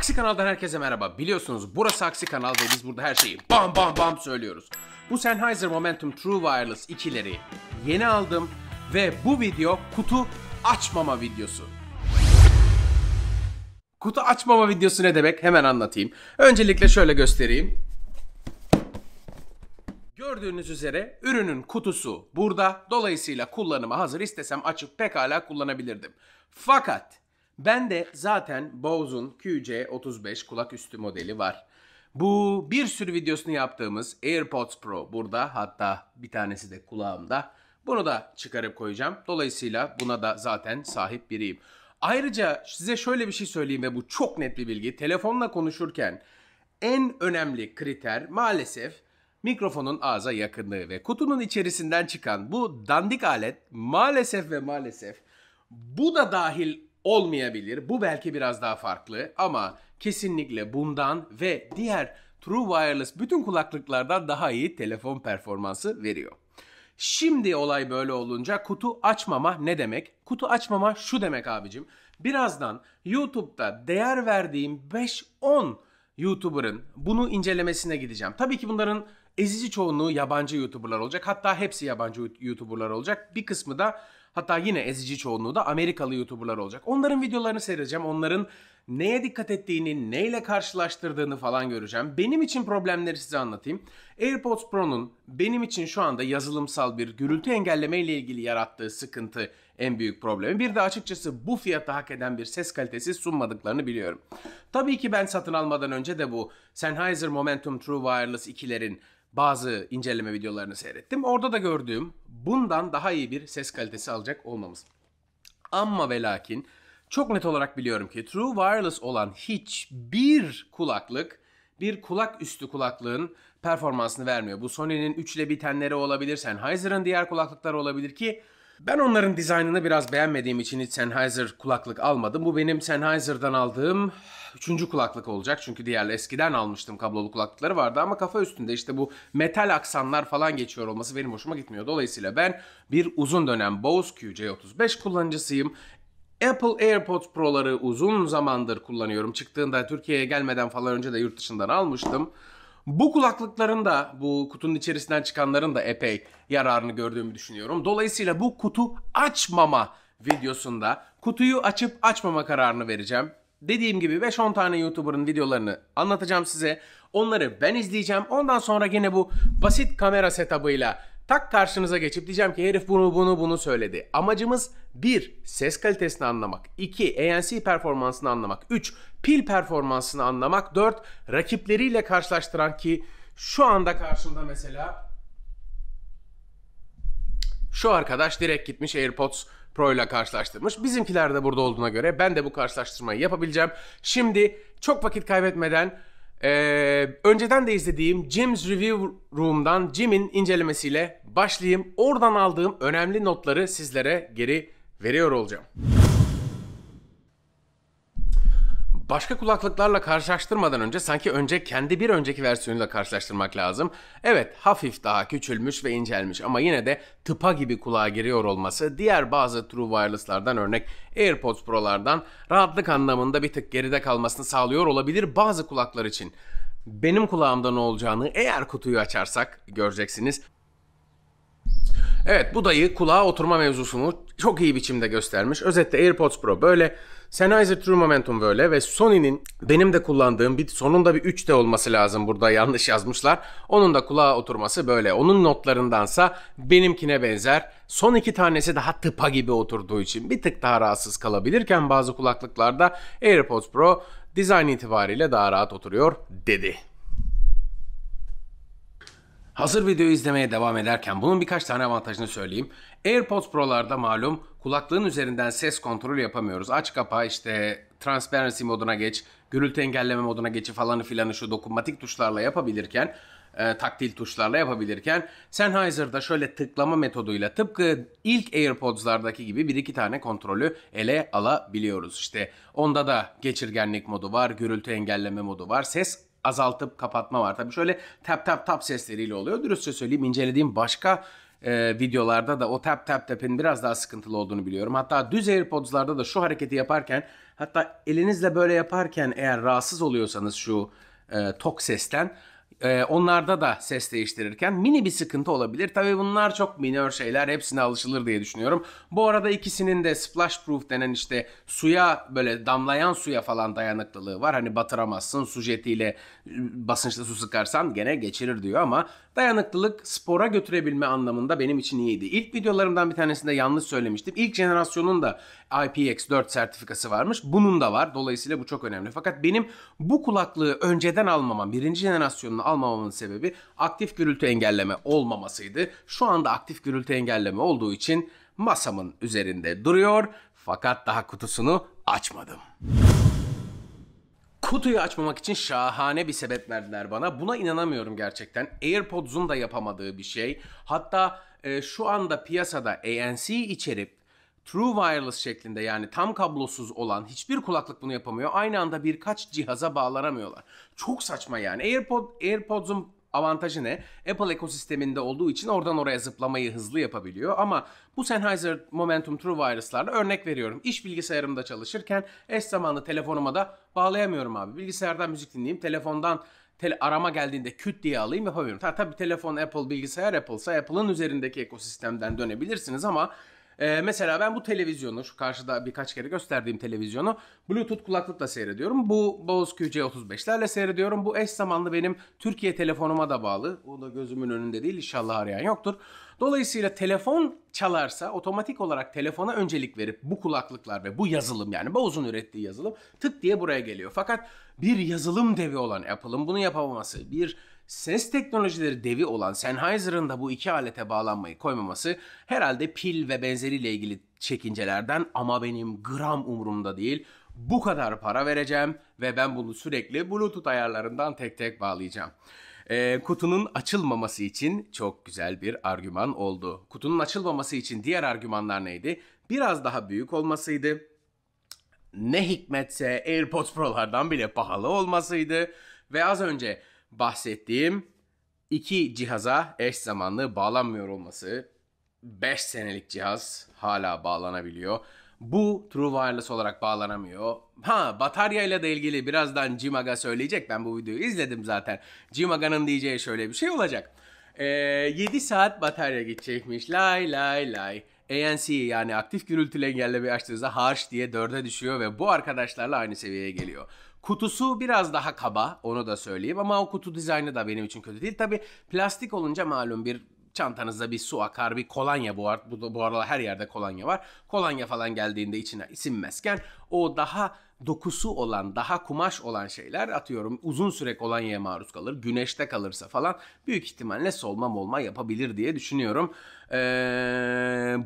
Aksi Kanal'dan herkese merhaba. Biliyorsunuz burası Aksi Kanal ve biz burada her şeyi bam bam bam söylüyoruz. Bu Sennheiser Momentum True Wireless 2'leri yeni aldım ve bu video kutu açmama videosu. Kutu açmama videosu ne demek hemen anlatayım. Öncelikle şöyle göstereyim. Gördüğünüz üzere ürünün kutusu burada. Dolayısıyla kullanıma hazır. istesem açıp pekala kullanabilirdim. Fakat ben de zaten Bose'un QC35 kulak üstü modeli var. Bu bir sürü videosunu yaptığımız AirPods Pro burada hatta bir tanesi de kulağımda. Bunu da çıkarıp koyacağım. Dolayısıyla buna da zaten sahip biriyim. Ayrıca size şöyle bir şey söyleyeyim ve bu çok net bir bilgi. Telefonla konuşurken en önemli kriter maalesef mikrofonun ağza yakınlığı ve kutunun içerisinden çıkan bu dandik alet maalesef ve maalesef bu da dahil olmayabilir. Bu belki biraz daha farklı ama kesinlikle bundan ve diğer True Wireless bütün kulaklıklardan daha iyi telefon performansı veriyor. Şimdi olay böyle olunca kutu açmama ne demek? Kutu açmama şu demek abicim. Birazdan YouTube'da değer verdiğim 5-10 YouTuber'ın bunu incelemesine gideceğim. Tabii ki bunların ezici çoğunluğu yabancı YouTuber'lar olacak. Hatta hepsi yabancı YouTuber'lar olacak. Bir kısmı da hatta yine ezici çoğunluğu da Amerikalı YouTuber'lar olacak. Onların videolarını seyredeceğim. Onların neye dikkat ettiğini, neyle karşılaştırdığını falan göreceğim. Benim için problemleri size anlatayım. AirPods Pro'nun benim için şu anda yazılımsal bir gürültü engelleme ile ilgili yarattığı sıkıntı en büyük problemi. Bir de açıkçası bu fiyata hak eden bir ses kalitesi sunmadıklarını biliyorum. Tabii ki ben satın almadan önce de bu Sennheiser Momentum True Wireless 2'lerin bazı inceleme videolarını seyrettim. Orada da gördüğüm bundan daha iyi bir ses kalitesi alacak olmamız. Amma ve lakin çok net olarak biliyorum ki True Wireless olan hiçbir kulaklık bir kulak üstü kulaklığın performansını vermiyor. Bu Sony'nin 3 ile bitenleri olabilir, Sennheiser'ın diğer kulaklıkları olabilir ki ben onların dizaynını biraz beğenmediğim için hiç Sennheiser kulaklık almadım. Bu benim Sennheiser'dan aldığım üçüncü kulaklık olacak. Çünkü diğer eskiden almıştım kablolu kulaklıkları vardı ama kafa üstünde işte bu metal aksanlar falan geçiyor olması benim hoşuma gitmiyor. Dolayısıyla ben bir uzun dönem Bose QC35 kullanıcısıyım. Apple AirPods Pro'ları uzun zamandır kullanıyorum. Çıktığında Türkiye'ye gelmeden falan önce de yurt dışından almıştım. Bu kulaklıkların da bu kutunun içerisinden çıkanların da epey yararını gördüğümü düşünüyorum. Dolayısıyla bu kutu açmama videosunda kutuyu açıp açmama kararını vereceğim. Dediğim gibi 5-10 tane YouTuber'ın videolarını anlatacağım size. Onları ben izleyeceğim. Ondan sonra yine bu basit kamera setup'ıyla tak karşınıza geçip diyeceğim ki herif bunu bunu bunu söyledi. Amacımız 1. Ses kalitesini anlamak. 2. ANC performansını anlamak. 3 pil performansını anlamak. 4. Rakipleriyle karşılaştıran ki şu anda karşımda mesela şu arkadaş direkt gitmiş AirPods Pro ile karşılaştırmış. Bizimkiler de burada olduğuna göre ben de bu karşılaştırmayı yapabileceğim. Şimdi çok vakit kaybetmeden ee, önceden de izlediğim Jim's Review Room'dan Jim'in incelemesiyle başlayayım. Oradan aldığım önemli notları sizlere geri veriyor olacağım. Başka kulaklıklarla karşılaştırmadan önce sanki önce kendi bir önceki versiyonuyla karşılaştırmak lazım. Evet hafif daha küçülmüş ve incelmiş ama yine de tıpa gibi kulağa giriyor olması diğer bazı True Wireless'lardan örnek AirPods Pro'lardan rahatlık anlamında bir tık geride kalmasını sağlıyor olabilir bazı kulaklar için. Benim kulağımda ne olacağını eğer kutuyu açarsak göreceksiniz. Evet bu dayı kulağa oturma mevzusunu çok iyi biçimde göstermiş. Özetle AirPods Pro böyle, Sennheiser True Momentum böyle ve Sony'nin benim de kullandığım bir sonunda bir 3 de olması lazım burada yanlış yazmışlar. Onun da kulağa oturması böyle. Onun notlarındansa benimkine benzer. Son iki tanesi daha tıpa gibi oturduğu için bir tık daha rahatsız kalabilirken bazı kulaklıklarda AirPods Pro dizayn itibariyle daha rahat oturuyor dedi. Hazır videoyu izlemeye devam ederken bunun birkaç tane avantajını söyleyeyim. AirPods Pro'larda malum kulaklığın üzerinden ses kontrol yapamıyoruz. Aç kapa işte transparency moduna geç, gürültü engelleme moduna geçi falanı filanı şu dokunmatik tuşlarla yapabilirken e, taktil tuşlarla yapabilirken Sennheiser'da şöyle tıklama metoduyla tıpkı ilk AirPods'lardaki gibi bir iki tane kontrolü ele alabiliyoruz. İşte onda da geçirgenlik modu var, gürültü engelleme modu var, ses azaltıp kapatma var. Tabii şöyle tap tap tap sesleriyle oluyor. Dürüstçe söyleyeyim incelediğim başka e, videolarda da o tap tap tap'in biraz daha sıkıntılı olduğunu biliyorum. Hatta düz AirPods'larda da şu hareketi yaparken hatta elinizle böyle yaparken eğer rahatsız oluyorsanız şu e, tok sesten e, onlarda da ses değiştirirken mini bir sıkıntı olabilir. Tabii bunlar çok minor şeyler. Hepsine alışılır diye düşünüyorum. Bu arada ikisinin de splash proof denen işte suya böyle damlayan suya falan dayanıklılığı var. Hani batıramazsın su jetiyle ıı, basınçlı su sıkarsan gene geçirir diyor ama Dayanıklılık spora götürebilme anlamında benim için iyiydi. İlk videolarımdan bir tanesinde yanlış söylemiştim. İlk jenerasyonun da IPX4 sertifikası varmış. Bunun da var. Dolayısıyla bu çok önemli. Fakat benim bu kulaklığı önceden almamam, birinci jenerasyonunu almamamın sebebi aktif gürültü engelleme olmamasıydı. Şu anda aktif gürültü engelleme olduğu için masamın üzerinde duruyor fakat daha kutusunu açmadım. Kutuyu açmamak için şahane bir sebep verdiler bana. Buna inanamıyorum gerçekten. AirPods'un da yapamadığı bir şey. Hatta e, şu anda piyasada ANC içerip True wireless şeklinde yani tam kablosuz olan hiçbir kulaklık bunu yapamıyor. Aynı anda birkaç cihaza bağlanamıyorlar. Çok saçma yani. AirPod, AirPods'un Avantajı ne? Apple ekosisteminde olduğu için oradan oraya zıplamayı hızlı yapabiliyor ama bu Sennheiser Momentum True Wireless'larla örnek veriyorum. İş bilgisayarımda çalışırken eş zamanlı telefonuma da bağlayamıyorum abi. Bilgisayardan müzik dinleyeyim, telefondan tele arama geldiğinde küt diye alayım yapamıyorum. Ta tabii telefon Apple, bilgisayar Apple'sa Apple'ın üzerindeki ekosistemden dönebilirsiniz ama ee, mesela ben bu televizyonu şu karşıda birkaç kere gösterdiğim televizyonu Bluetooth kulaklıkla seyrediyorum. Bu Bose QC35'lerle seyrediyorum. Bu eş zamanlı benim Türkiye telefonuma da bağlı. O da gözümün önünde değil inşallah arayan yoktur. Dolayısıyla telefon çalarsa otomatik olarak telefona öncelik verip bu kulaklıklar ve bu yazılım yani Bose'un ürettiği yazılım tık diye buraya geliyor. Fakat bir yazılım devi olan Apple'ın bunu yapamaması, bir Ses teknolojileri devi olan Sennheiser'ın da bu iki alete bağlanmayı koymaması herhalde pil ve benzeriyle ilgili çekincelerden ama benim gram umurumda değil. Bu kadar para vereceğim ve ben bunu sürekli Bluetooth ayarlarından tek tek bağlayacağım. Ee, kutunun açılmaması için çok güzel bir argüman oldu. Kutunun açılmaması için diğer argümanlar neydi? Biraz daha büyük olmasıydı. Ne hikmetse AirPods Pro'lardan bile pahalı olmasıydı. Ve az önce bahsettiğim iki cihaza eş zamanlı bağlanmıyor olması. 5 senelik cihaz hala bağlanabiliyor. Bu True Wireless olarak bağlanamıyor. Ha bataryayla da ilgili birazdan Cimaga söyleyecek. Ben bu videoyu izledim zaten. Cimaga'nın diyeceği şöyle bir şey olacak. Ee, 7 saat batarya gidecekmiş. Lay lay lay. ANC yani aktif gürültülü engelleme açtığınızda harç diye dörde düşüyor ve bu arkadaşlarla aynı seviyeye geliyor. Kutusu biraz daha kaba onu da söyleyeyim ama o kutu dizaynı da benim için kötü değil. Tabi plastik olunca malum bir çantanızda bir su akar, bir kolonya bu, bu, bu aralar her yerde kolonya var. Kolonya falan geldiğinde içine sinmezken o daha dokusu olan, daha kumaş olan şeyler atıyorum uzun süre kolonyaya maruz kalır, güneşte kalırsa falan büyük ihtimalle solma molma yapabilir diye düşünüyorum. Ee,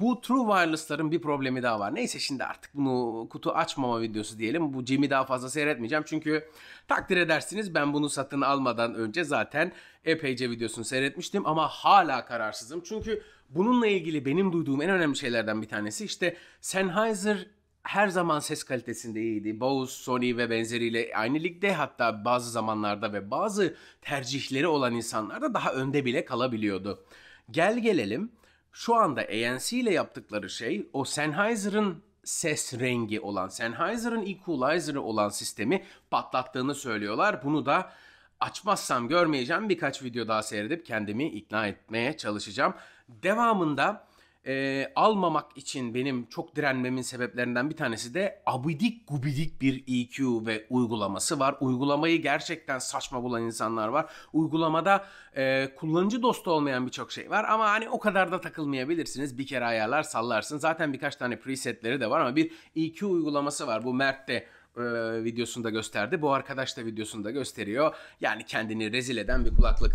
bu True Wireless'ların bir problemi daha var. Neyse şimdi artık bunu kutu açmama videosu diyelim. Bu Jim'i daha fazla seyretmeyeceğim çünkü takdir edersiniz ben bunu satın almadan önce zaten epeyce videosunu seyretmiştim ama hala kararsızım. Çünkü bununla ilgili benim duyduğum en önemli şeylerden bir tanesi işte Sennheiser her zaman ses kalitesinde iyiydi. Bose, Sony ve benzeriyle aynı ligde hatta bazı zamanlarda ve bazı tercihleri olan insanlar da daha önde bile kalabiliyordu. Gel gelelim şu anda ANC ile yaptıkları şey o Sennheiser'ın ses rengi olan Sennheiser'ın equalizer'ı olan sistemi patlattığını söylüyorlar. Bunu da açmazsam görmeyeceğim birkaç video daha seyredip kendimi ikna etmeye çalışacağım. Devamında e, almamak için benim çok direnmemin sebeplerinden bir tanesi de abidik gubidik bir EQ ve uygulaması var. Uygulamayı gerçekten saçma bulan insanlar var. Uygulamada e, kullanıcı dostu olmayan birçok şey var ama hani o kadar da takılmayabilirsiniz. Bir kere ayarlar sallarsın. Zaten birkaç tane presetleri de var ama bir EQ uygulaması var. Bu Mert de e, videosunda gösterdi. Bu arkadaş da videosunda gösteriyor. Yani kendini rezil eden bir kulaklık.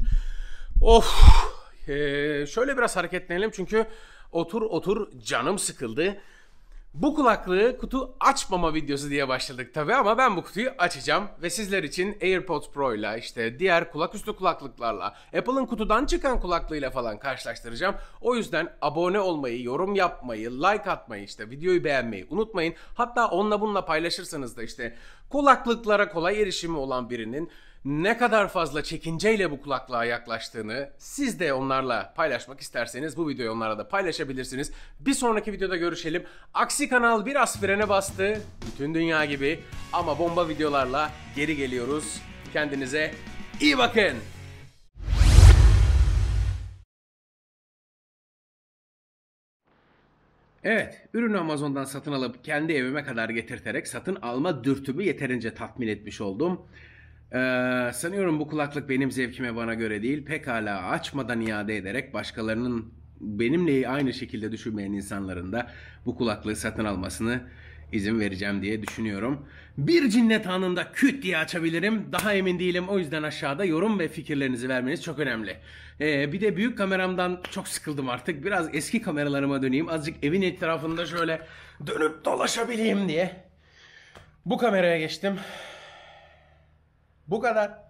Of! Ee, şöyle biraz hareketlenelim çünkü Otur otur canım sıkıldı. Bu kulaklığı kutu açmama videosu diye başladık tabi ama ben bu kutuyu açacağım ve sizler için AirPods Pro ile işte diğer kulaküstü kulaklıklarla Apple'ın kutudan çıkan kulaklığıyla falan karşılaştıracağım. O yüzden abone olmayı, yorum yapmayı, like atmayı işte videoyu beğenmeyi unutmayın. Hatta onunla bununla paylaşırsanız da işte kulaklıklara kolay erişimi olan birinin ne kadar fazla çekinceyle bu kulaklığa yaklaştığını siz de onlarla paylaşmak isterseniz bu videoyu onlara da paylaşabilirsiniz. Bir sonraki videoda görüşelim. Aksi kanal biraz frene bastı. Bütün dünya gibi ama bomba videolarla geri geliyoruz. Kendinize iyi bakın. Evet, ürünü Amazon'dan satın alıp kendi evime kadar getirterek satın alma dürtümü yeterince tatmin etmiş oldum. Ee, sanıyorum bu kulaklık benim zevkime bana göre değil. Pekala açmadan iade ederek başkalarının benimle aynı şekilde düşünmeyen insanların da bu kulaklığı satın almasını izin vereceğim diye düşünüyorum. Bir cinnet anında küt diye açabilirim. Daha emin değilim. O yüzden aşağıda yorum ve fikirlerinizi vermeniz çok önemli. Ee, bir de büyük kameramdan çok sıkıldım artık. Biraz eski kameralarıma döneyim. Azıcık evin etrafında şöyle dönüp dolaşabileyim diye. Bu kameraya geçtim. Bu kadar.